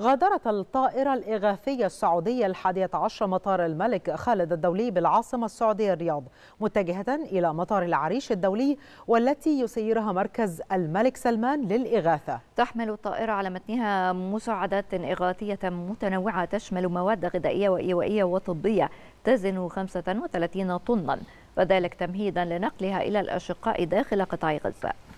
غادرت الطائرة الإغاثية السعودية الحادية عشر مطار الملك خالد الدولي بالعاصمة السعودية الرياض متجهة إلى مطار العريش الدولي والتي يسيرها مركز الملك سلمان للإغاثة تحمل الطائرة على متنها مساعدات إغاثية متنوعة تشمل مواد غذائية وإيوائية وطبية تزن 35 طنا وذلك تمهيدا لنقلها إلى الأشقاء داخل قطاع غزة